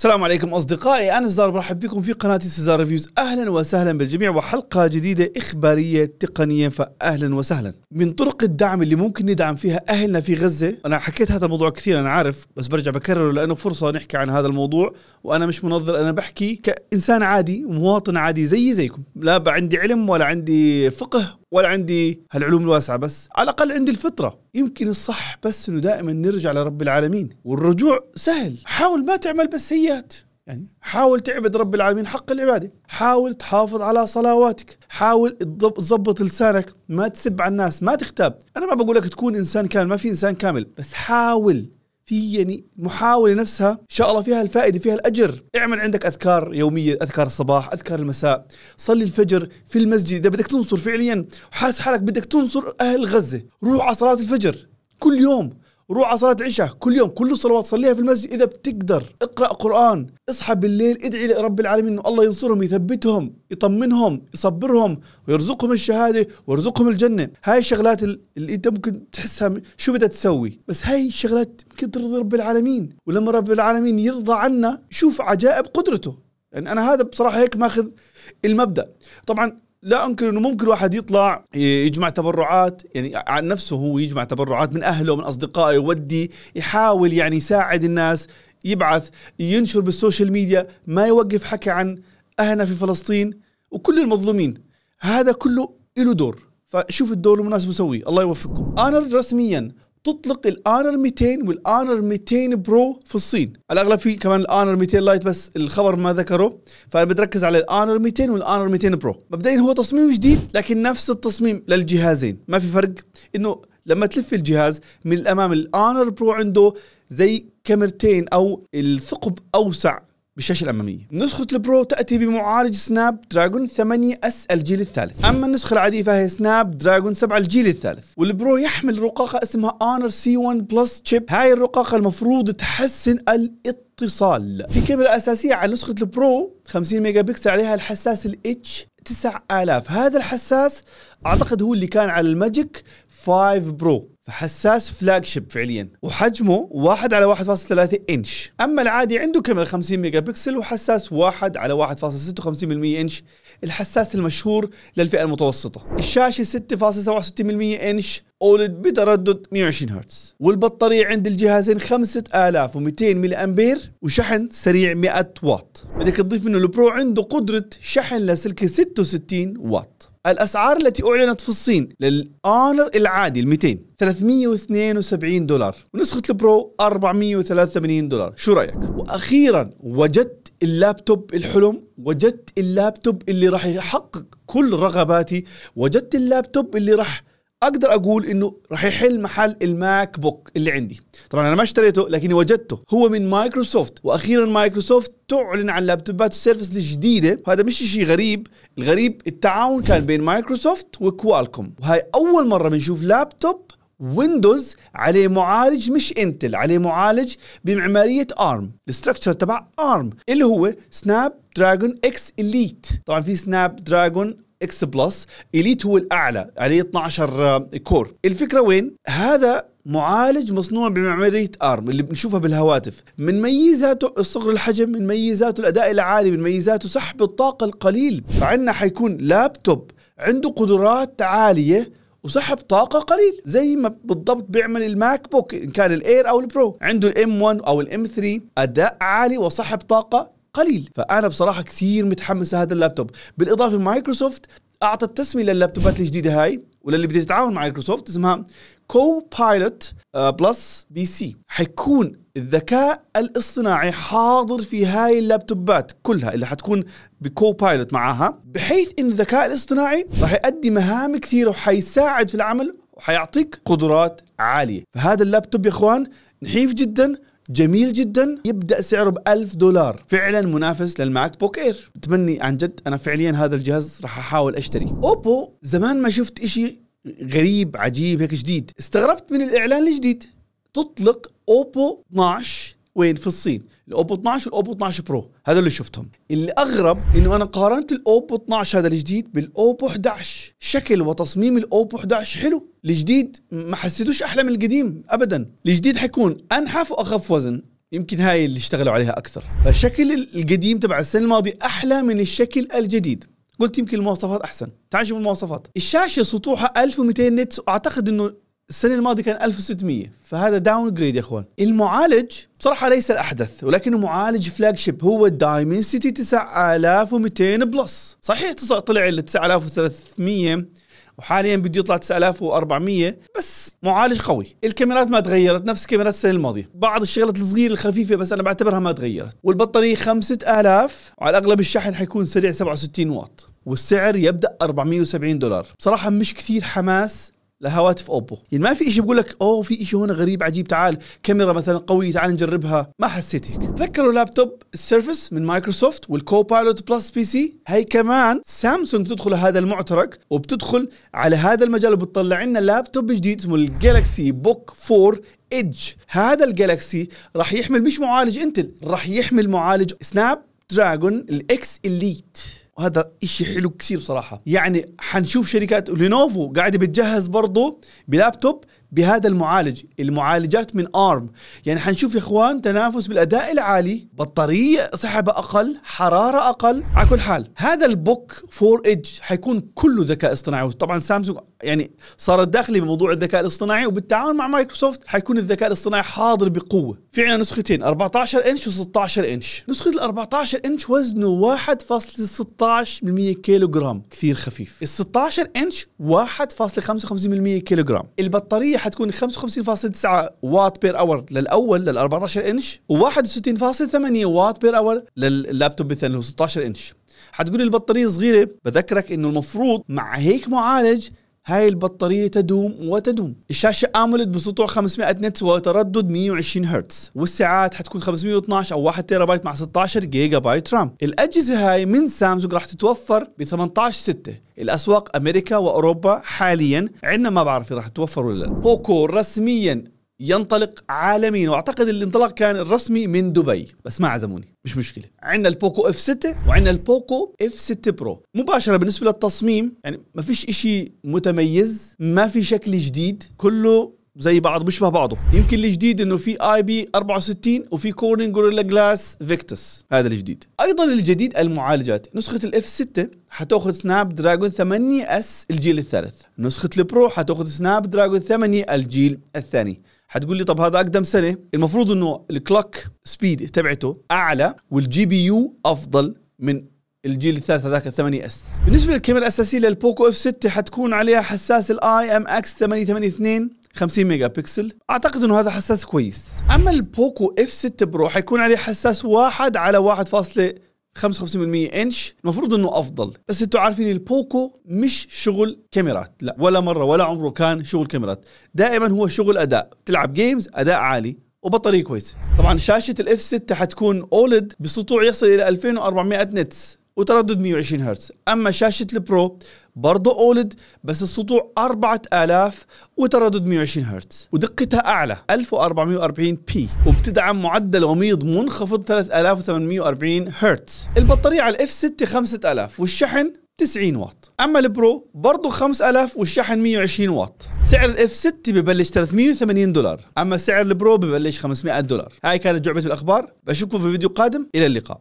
السلام عليكم اصدقائي انا سزار برحب بكم في قناه سزار ريفيوز اهلا وسهلا بالجميع وحلقه جديده اخباريه تقنيه فاهلا وسهلا من طرق الدعم اللي ممكن ندعم فيها اهلنا في غزه انا حكيت هذا الموضوع كثير انا عارف بس برجع بكرره لانه فرصه نحكي عن هذا الموضوع وانا مش منظر انا بحكي كانسان عادي ومواطن عادي زي زيكم لا عندي علم ولا عندي فقه ولا عندي هالعلوم الواسعه بس على الاقل عندي الفطره يمكن الصح بس انه دائما نرجع لرب العالمين والرجوع سهل حاول ما تعمل بس سيئات يعني حاول تعبد رب العالمين حق العباده حاول تحافظ على صلواتك حاول تظبط لسانك ما تسب على الناس ما تختاب انا ما بقول لك تكون انسان كامل ما في انسان كامل بس حاول في يعني محاوله نفسها ان شاء الله فيها الفائده فيها الاجر اعمل عندك اذكار يوميه اذكار الصباح اذكار المساء صلي الفجر في المسجد اذا بدك تنصر فعليا وحاس حالك بدك تنصر اهل غزه روح على صلاه الفجر كل يوم روح على صلاه عشاء كل يوم كل الصلوات صليها في المسجد اذا بتقدر اقرا قران اصحى بالليل ادعي لرب العالمين انه الله ينصرهم يثبتهم يطمنهم يصبرهم ويرزقهم الشهاده ويرزقهم الجنه هاي الشغلات اللي انت ممكن تحسها شو بدها تسوي بس هاي الشغلات ممكن ترضي رب العالمين ولما رب العالمين يرضى عنا شوف عجائب قدرته يعني انا هذا بصراحه هيك ماخذ المبدا طبعا لا انكر انه ممكن واحد يطلع يجمع تبرعات يعني عن نفسه هو يجمع تبرعات من اهله من اصدقائه يودي يحاول يعني يساعد الناس يبعث ينشر بالسوشيال ميديا ما يوقف حكي عن اهلنا في فلسطين وكل المظلومين هذا كله له دور فشوف الدور المناسب وسويه الله يوفقكم انا رسميا تطلق الانر 200 والانر 200 برو في الصين على الاغلب في كمان الانر 200 لايت بس الخبر ما ذكره فانا بتركز على الانر 200 والانر 200 برو مبدئيا هو تصميم جديد لكن نفس التصميم للجهازين ما في فرق انه لما تلف الجهاز من الامام الانر برو عنده زي كاميرتين او الثقب اوسع بالشاشه الاماميه نسخه البرو تاتي بمعالج سناب دراجون 8 اس الجيل الثالث اما النسخه العاديه فهي سناب دراجون 7 الجيل الثالث والبرو يحمل رقاقه اسمها اونر سي 1 بلس تشيب هاي الرقاقه المفروض تحسن الاتصال اتصال في كاميرا اساسيه على نسخه البرو 50 ميجا بكسل عليها الحساس الاتش 9000 هذا الحساس اعتقد هو اللي كان على الماجيك 5 برو حساس فلاج شيب فعليا وحجمه 1 على 1.3 انش اما العادي عنده كاميرا 50 ميجا بكسل وحساس 1 على 1.56 ملي انش الحساس المشهور للفئه المتوسطه الشاشه 6.67 ملي انش اولد بتردد 120 هرتز والبطاريه عند الجهازين 5200 ملي امبير وشحن سريع 100 واط بدك تضيف انه البرو عنده قدره شحن لاسلكي 66 واط الاسعار التي اعلنت في الصين للاونر العادي ال 200 372 دولار ونسخه البرو 483 دولار شو رايك واخيرا وجدت اللابتوب الحلم وجدت اللابتوب اللي راح يحقق كل رغباتي وجدت اللابتوب اللي راح اقدر اقول انه راح يحل محل الماك بوك اللي عندي طبعا انا ما اشتريته لكني وجدته هو من مايكروسوفت واخيرا مايكروسوفت تعلن عن لابتوبات السيرفس الجديده وهذا مش شيء غريب الغريب التعاون كان بين مايكروسوفت وكوالكوم وهي اول مره بنشوف لابتوب ويندوز عليه معالج مش انتل عليه معالج بمعماريه ارم الاستراكشر تبع ارم اللي هو سناب دراجون اكس اليت طبعا في سناب دراجون اكس بلس اليت هو الاعلى عليه 12 آه، كور الفكره وين هذا معالج مصنوع بمعمارية ارم اللي بنشوفها بالهواتف من ميزاته الصغر الحجم من ميزاته الأداء العالي من ميزاته سحب الطاقة القليل فعندنا حيكون لابتوب عنده قدرات عالية وسحب طاقه قليل زي ما بالضبط بيعمل الماك بوك ان كان الاير او البرو عنده الام 1 او الام 3 اداء عالي وسحب طاقه قليل فانا بصراحه كثير متحمس لهذا اللابتوب بالاضافه مايكروسوفت اعطت تسميه لللابتوبات الجديده هاي وللي بدها تتعاون مع مايكروسوفت اسمها كو بايلوت بلس بي سي حيكون الذكاء الاصطناعي حاضر في هاي اللابتوبات كلها اللي حتكون بكو بايلوت معاها بحيث ان الذكاء الاصطناعي راح يؤدي مهام كثيره وحيساعد في العمل وحيعطيك قدرات عاليه فهذا اللابتوب يا اخوان نحيف جدا جميل جدا يبدا سعره ب 1000 دولار فعلا منافس للماك بوك اير بتمني عن جد انا فعليا هذا الجهاز راح احاول اشتري اوبو زمان ما شفت إشي غريب عجيب هيك جديد استغربت من الاعلان الجديد تطلق اوبو 12 وين في الصين الاوبو 12 والاوبو 12 برو هذول اللي شفتهم اللي اغرب انه انا قارنت الاوبو 12 هذا الجديد بالاوبو 11 شكل وتصميم الاوبو 11 حلو الجديد ما حسيتوش احلى من القديم ابدا الجديد حيكون انحف واخف وزن يمكن هاي اللي اشتغلوا عليها اكثر فالشكل القديم تبع السنه الماضيه احلى من الشكل الجديد قلت يمكن المواصفات احسن تعال شوف المواصفات الشاشه سطوحها 1200 نت اعتقد انه السنه الماضيه كان 1600 فهذا داون جريد يا اخوان المعالج بصراحه ليس الاحدث ولكنه معالج فلاج شيب هو سيتي 9200 بلس صحيح طلع ال 9300 وحاليا بده يطلع 9400 بس معالج قوي الكاميرات ما تغيرت نفس كاميرات السنه الماضيه بعض الشغلات الصغيره الخفيفه بس انا بعتبرها ما تغيرت والبطاريه 5000 وعلى الاغلب الشحن حيكون سريع 67 واط والسعر يبدا 470 دولار بصراحه مش كثير حماس لهواتف اوبو يعني ما في شيء بقول لك اوه في شيء هنا غريب عجيب تعال كاميرا مثلا قويه تعال نجربها ما حسيت هيك تذكروا لابتوب السيرفس من مايكروسوفت والكو بايلوت بلس بي سي هي كمان سامسونج تدخل هذا المعترك وبتدخل على هذا المجال وبتطلع لنا لابتوب جديد اسمه الجالكسي بوك 4 ايدج هذا الجالكسي راح يحمل مش معالج انتل راح يحمل معالج سناب دراجون الاكس اليت وهذا إشي حلو كثير بصراحه يعني حنشوف شركات لينوفو قاعده بتجهز برضه بلابتوب بهذا المعالج المعالجات من ارم يعني حنشوف يا اخوان تنافس بالاداء العالي بطاريه صحبه اقل حراره اقل على كل حال هذا البوك 4 ايدج حيكون كله ذكاء اصطناعي طبعا سامسونج يعني صارت الداخلي بموضوع الذكاء الاصطناعي وبالتعاون مع مايكروسوفت حيكون الذكاء الاصطناعي حاضر بقوه في عنا نسختين 14 انش و16 انش نسخه ال 14 انش وزنه 1.16 كيلو جرام كثير خفيف ال 16 انش 1.55 كيلو جرام البطاريه حتكون 55.9 واط بير اور للاول لل 14 انش و61.8 واط بير اور لللابتوب الثاني اللي هو 16 انش حتقول البطاريه صغيره بذكرك انه المفروض مع هيك معالج هاي البطاريه تدوم وتدوم الشاشه اموليد بسطوع 500 نتس وتردد 120 هرتز والساعات حتكون 512 او 1 تيرا بايت مع 16 جيجا بايت رام الاجهزه هاي من سامسونج راح تتوفر ب 18 6 الاسواق امريكا واوروبا حاليا عندنا ما بعرف راح تتوفر ولا لا بوكو رسميا ينطلق عالميا واعتقد الانطلاق كان الرسمي من دبي بس ما عزموني مش مشكله عندنا البوكو اف 6 وعندنا البوكو اف 6 برو مباشره بالنسبه للتصميم يعني ما فيش شيء متميز ما في شكل جديد كله زي بعض بيشبه بعضه يمكن الجديد انه في اي بي 64 وفي كورنينج جوريلا جلاس فيكتس هذا الجديد ايضا الجديد المعالجات نسخه الاف 6 حتاخذ سناب دراجون 8 اس الجيل الثالث نسخه البرو حتاخذ سناب دراجون 8 الجيل الثاني حتقول لي طب هذا اقدم سنه المفروض انه الكلوك سبيد تبعته اعلى والجي بي يو افضل من الجيل الثالث هذاك ال 8 اس بالنسبه للكاميرا الاساسيه للبوكو اف 6 حتكون عليها حساس الاي ام اكس 882 50 ميجا بكسل اعتقد انه هذا حساس كويس اما البوكو اف 6 برو حيكون عليه حساس واحد على 1.5 55% انش المفروض انه افضل بس انتم عارفين البوكو مش شغل كاميرات لا ولا مره ولا عمره كان شغل كاميرات دائما هو شغل اداء تلعب جيمز اداء عالي وبطاريه كويسه طبعا شاشه الاف 6 حتكون اولد بسطوع يصل الى 2400 نتس وتردد 120 هرتز اما شاشه البرو برضه اولد بس السطوع 4000 وتردد 120 هرتز ودقتها اعلى 1440 بي وبتدعم معدل وميض منخفض 3840 هرتز البطاريه على الاف 6 5000 والشحن 90 واط اما البرو برضه 5000 والشحن 120 واط سعر الاف 6 ببلش 380 دولار اما سعر البرو ببلش 500 دولار هاي كانت جعبه الاخبار بشوفكم في فيديو قادم الى اللقاء